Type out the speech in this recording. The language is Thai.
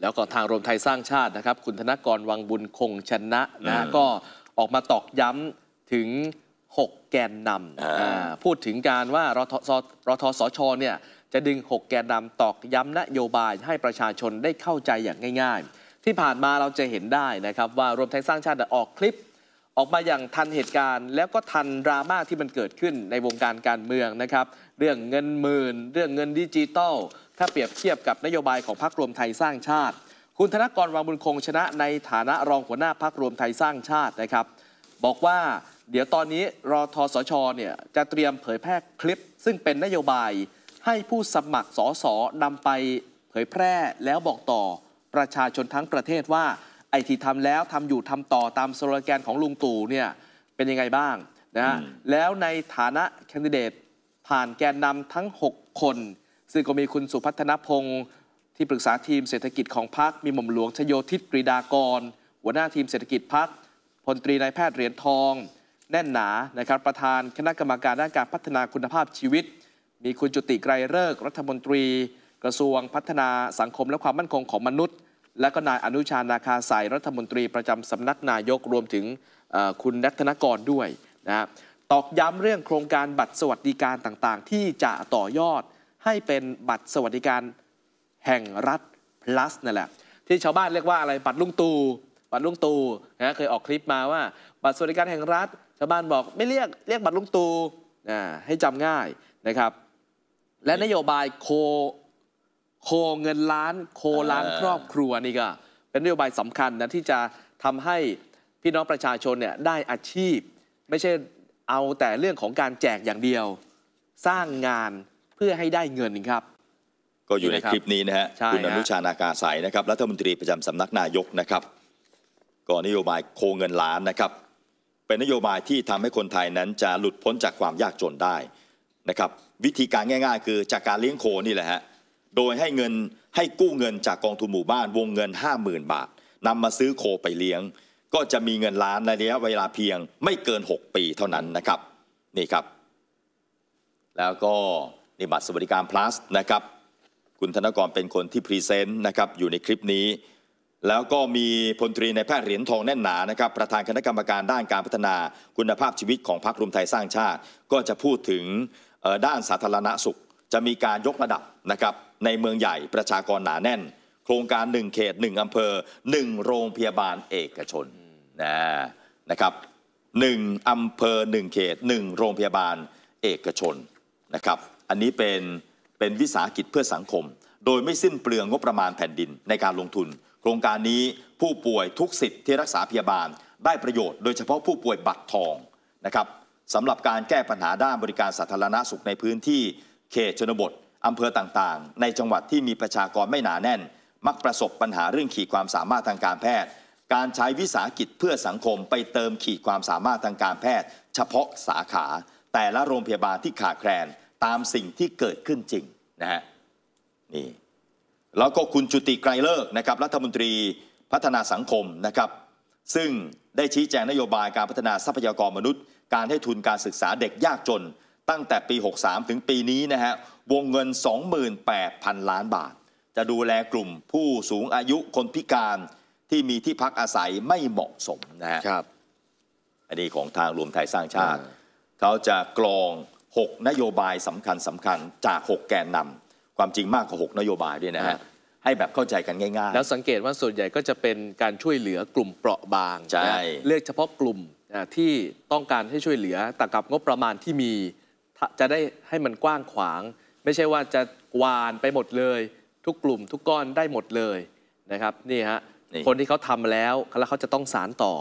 แล้วก็ทางรวมไทยสร้างชาตินะครับ คุณธนกรวังบุญคงชนะนะ ก็ออกมาตอกย้ำถึง 6 แกนนำพูดถึงการว่ารทศรทสชเนี่ยจะดึง 6 แกนนำตอกย้ำนโยบายให้ประชาชนได้เข้าใจอย่างง่ายๆ ที่ผ่านมาเราจะเห็นได้นะครับ ว่ารวมไทยสร้างชาติออกคลิปออกมาอย่างทันเหตุการณ์แล้วก็ทันดราม่าที่มันเกิดขึ้นในวงการการเมืองนะครับ เรื่องเงินหมื่นเรื่องเงินดิจิตอลถ้าเปรียบเทียบกับนโยบายของพรรครวมไทยสร้างชาติ คุณธนกรวังบุญคงชนะในฐานะรองหัวหน้าพรรครวมไทยสร้างชาตินะครับ บอกว่า เดี๋ยวตอนนี้รอทอสชเนี่ยจะเตรียมเผยแพร่คลิป ซึ่งเป็นนโยบายให้ผู้สมัครสสนำไปเผยแพร่แล้วบอกต่อประชาชนทั้งประเทศว่าไอที่ทำแล้วทำอยู่ทำต่อตามสโลแกนของลุงตู่เนี่ยเป็นยังไงบ้างนะฮะแล้วในฐานะแคนดิเดตผ่านแกนนำทั้ง 6 คน ซึ่งก็มีคุณสุพัฒนพงศ์ที่ปรึกษาทีมเศรษฐกิจของพรรคมีหม่อมหลวงชโยธิตกรีดากร หัวหน้าทีมเศรษฐกิจพรรคพลตรีนายแพทย์เหรียญทอง แน่นหนานะครับประธานคณะกรรมการด้านการพัฒนาคุณภาพชีวิต มีคุณจุติไกรเลิกรัฐมนตรี กระทรวงพัฒนาสังคมและความมั่นคงของมนุษย์และก็นายอนุชานาคาสายรัฐมนตรีประจำสำนักนายกรวมถึงคุณนักธนกรด้วยนะตอกย้ำเรื่องโครงการบัตรสวัสดิการต่างๆ ที่จะต่อยอดให้เป็นบัตรสวัสดิการแห่งรัฐ plus นั่นแหละที่ชาวบ้านเรียกว่าอะไรบัตรลุงตูบัตรลุงตูนะเคยออกคลิปมาว่า บัตรสวัสดิการแห่งรัฐ ชาวบ้านบอกไม่เรียกเรียกบัตรลุงตูนะให้จำง่ายนะครับและนโยบายโคโคเงินล้าน โคล้านครอบครัวนี่ก็เป็นนโยบายสำคัญนะที่จะทำให้พี่น้องประชาชนเนี่ยได้อาชีพ ไม่ใช่เอาแต่เรื่องของการแจกอย่างเดียว สร้างงานเพื่อให้ได้เงินครับ ก็อยู่ในคลิปนี้นะฮะคุณอนุชานาคาสายนะครับรัฐมนตรีประจำสำนักนายกนะครับก็นโยบายโคเงินล้านนะครับ เป็นนโยบายที่ทำให้คนไทยนั้นจะหลุดพ้นจากความยากจนได้นะครับวิธีการง่าย ๆ คือจากการเลี้ยงโคนี่แหละฮะโดยให้เงินให้กู้เงินจากกองทุนหมู่บ้านวงเงิน 50,000 บาทนำมาซื้อโคไปเลี้ยง ก็จะมีเงินล้านในระยะเวลาเพียงไม่เกิน 6 ปีเท่านั้นนะครับนี่ครับแล้วก็นบัตรสวัสดิการ plus นะครับคุณธนกรเป็นคนที่พรีเซนต์นะครับอยู่ในคลิปนี้แล้วก็มีพลตรีในแพทย์เหรียญทองแน่นหนานะครับประธานคณะกรรมการด้านการพัฒนาคุณภาพชีวิตของพรรครวมไทยสร้างชาติ ก็จะพูดถึงด้านสาธารณสุขจะมีการยกระดับนะครับในเมืองใหญ่ประชากรหนาแน่น โครงการ1เขต1อำเภอ 1 โรงพยาบาลเอกชนนะนะครับหนึ่งอำเภอ 1 เขต1โรงพยาบาลเอกชนนะครับอันนี้เป็นเป็นวิสาหกิจเพื่อสังคม โดยไม่สิ้นเปลืองงบประมาณแผ่นดินในการลงทุน โครงการนี้ผู้ป่วยทุกสิทธิ์ที่รักษาพยาบาล ได้ประโยชน์โดยเฉพาะผู้ป่วยบัตรทองนะครับสำหรับการแก้ปัญหาด้านบริการสาธารณสุขในพื้นที่เขตชนบทอำเภอต่างๆ ในจังหวัดที่มีประชากรไม่หนาแน่น มักประสบปัญหาเรื่องขีดความสามารถทางการแพทย์ การใช้วิสาหกิจเพื่อสังคม ไปเติมขีดความสามารถทางการแพทย์ เฉพาะสาขา แต่ละโรงพยาบาลที่ขาดแคลนตามสิ่งที่เกิดขึ้นจริงนะฮะนี่แล้วก็คุณจุติไกรเลิกนะครับรัฐมนตรีพัฒนาสังคมนะครับซึ่งได้ชี้แจงนโยบายการพัฒนาทรัพยากรมนุษย์การให้ทุนการศึกษาเด็กยากจนตั้งแต่ปี 63 ถึงปีนี้นะฮะ วงเงิน 28,000 ล้านบาท จะดูแลกลุ่มผู้สูงอายุคนพิการที่มีที่พักอาศัยไม่เหมาะสมนะฮะ ครับ อันนี้ของทางรวมไทยสร้างชาติ เขาจะกรอง 6 นโยบายสำคัญสำคัญจาก 6 แกนนำความจริงมากกว่า6นโยบายด้วยนะฮะ ให้แบบเข้าใจกันง่ายๆ แล้วสังเกตว่าส่วนใหญ่ก็จะเป็นการช่วยเหลือกลุ่มเปราะบางเลือกเฉพาะกลุ่มที่ต้องการให้ช่วยเหลือแต่กับงบประมาณที่มีจะได้ให้มันกว้างขวาง ไม่ใช่ว่าจะกวานไปหมดเลย ทุกกลุ่ม ทุกก้อนได้หมดเลยนะครับ นี่ฮะคนที่เขาทำาแล้ว แล้วเขาจะต้องสารต่อ